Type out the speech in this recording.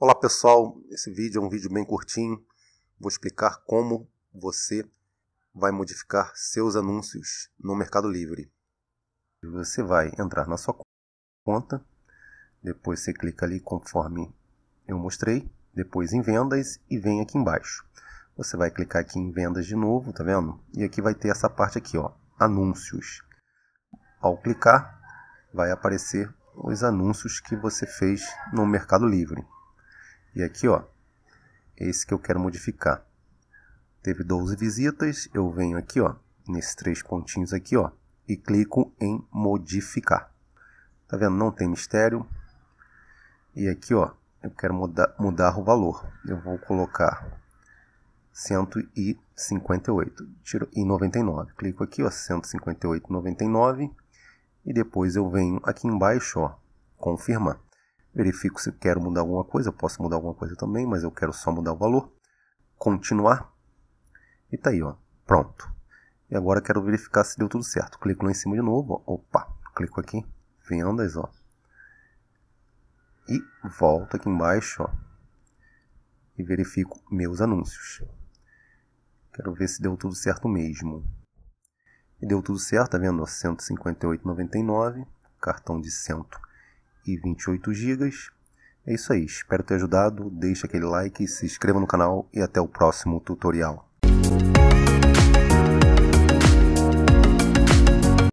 Olá pessoal, esse vídeo é um vídeo bem curtinho. Vou explicar como você vai modificar seus anúncios no Mercado Livre. Você vai entrar na sua conta, depois você clica ali conforme eu mostrei, depois em vendas e vem aqui embaixo. Você vai clicar aqui em vendas de novo, tá vendo? E aqui vai ter essa parte aqui, ó, anúncios. Ao clicar, vai aparecer os anúncios que você fez no Mercado Livre. E aqui, ó, é esse que eu quero modificar. Teve 12 visitas, eu venho aqui, ó, nesses três pontinhos aqui, ó, e clico em modificar. Tá vendo? Não tem mistério. E aqui, ó, eu quero mudar, mudar o valor. Eu vou colocar 158 tiro, e 99. Clico aqui, ó, 158,99 e depois eu venho aqui embaixo, ó, confirmar verifico se quero mudar alguma coisa, eu posso mudar alguma coisa também, mas eu quero só mudar o valor, continuar, e tá aí, ó, pronto. E agora quero verificar se deu tudo certo. Clico lá em cima de novo, ó, opa, clico aqui, vendas, ó, e volto aqui embaixo, ó, e verifico meus anúncios. Quero ver se deu tudo certo mesmo. E deu tudo certo, tá vendo? 158,99, cartão de 100 e 28 GB. É isso aí, espero ter ajudado, deixa aquele like, se inscreva no canal e até o próximo tutorial.